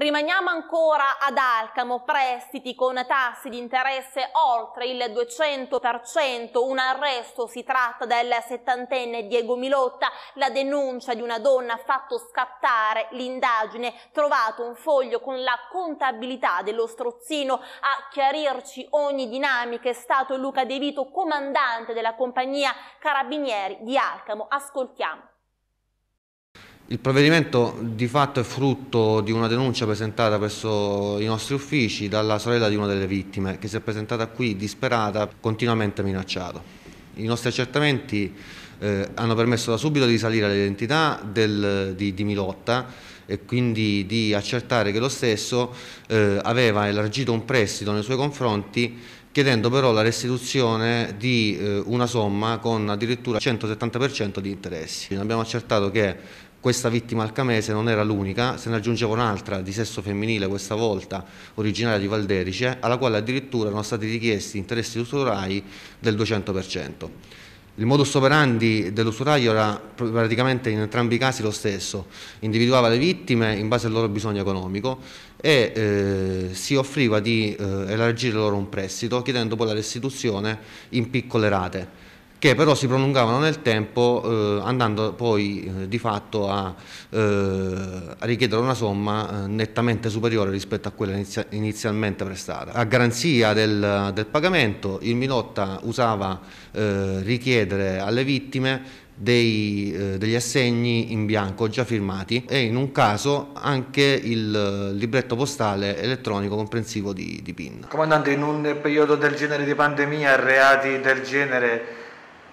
Rimaniamo ancora ad Alcamo, prestiti con tassi di interesse oltre il 200%, un arresto si tratta del settantenne Diego Milotta, la denuncia di una donna ha fatto scattare l'indagine, trovato un foglio con la contabilità dello strozzino, a chiarirci ogni dinamica è stato Luca De Vito, comandante della compagnia Carabinieri di Alcamo. Ascoltiamo. Il provvedimento di fatto è frutto di una denuncia presentata presso i nostri uffici dalla sorella di una delle vittime che si è presentata qui disperata, continuamente minacciata. I nostri accertamenti eh, hanno permesso da subito di salire all'identità di, di, Milotta e quindi di accertare che lo stesso eh, aveva elargito un prestito nei suoi confronti chiedendo però la restituzione di eh, una somma con addirittura 170% di interessi. Abbiamo accertato che questa vittima alcamese non era l'unica, se ne aggiungeva un'altra di sesso femminile, questa volta originaria di Valderice, alla quale addirittura erano stati richiesti interessi usurai del 200%. Il modus operandi dell'usuraio era praticamente in entrambi i casi lo stesso, individuava le vittime in base al loro bisogno economico e eh, si offriva di eh, elargire loro un prestito chiedendo poi la restituzione in piccole rate che però si prolungavano nel tempo eh, andando poi eh, di fatto a, eh, a, richiedere una somma eh, nettamente superiore rispetto a quella inizia inizialmente prestata. A garanzia del, del pagamento il Milotta usava eh, richiedere alle vittime dei, eh, degli assegni in bianco già firmati e in un caso anche il eh, libretto postale elettronico comprensivo di, di PIN. Comandante, in un periodo del genere di pandemia, reati del genere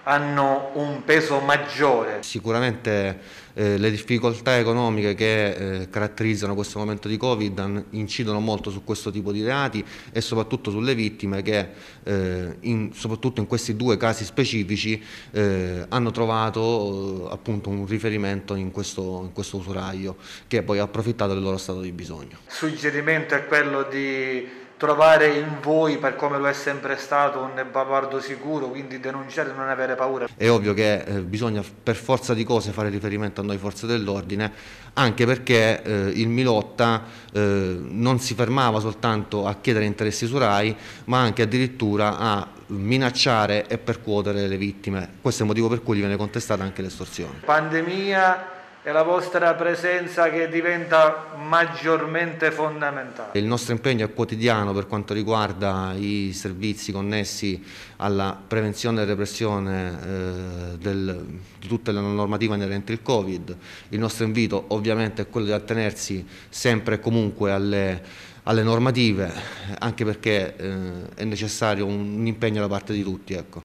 hanno un peso maggiore. Sicuramente eh, le difficoltà economiche che eh, caratterizzano questo momento di Covid incidono molto su questo tipo di reati e soprattutto sulle vittime che eh, in, soprattutto in questi due casi specifici eh, hanno trovato eh, appunto un riferimento in questo, in questo usuraio che poi ha approfittato del loro stato di bisogno. Il suggerimento è quello di trovare in voi, per come lo è sempre stato, un baluardo sicuro, quindi denunciare e non avere paura. È ovvio che eh, bisogna per forza di cose fare riferimento a noi forze dell'ordine, anche perché eh, il Milotta eh, non si fermava soltanto a chiedere interessi su RAI, ma anche addirittura a minacciare e percuotere le vittime. Questo è il motivo per cui gli viene contestata anche l'estorsione. Pandemia è la vostra presenza che diventa maggiormente fondamentale. Il nostro impegno è quotidiano per quanto riguarda i servizi connessi alla prevenzione e repressione eh, del, di tutta la normativa inerente al Covid. Il nostro invito ovviamente è quello di attenersi sempre e comunque alle, alle normative, anche perché eh, è necessario un, un impegno da parte di tutti. Ecco.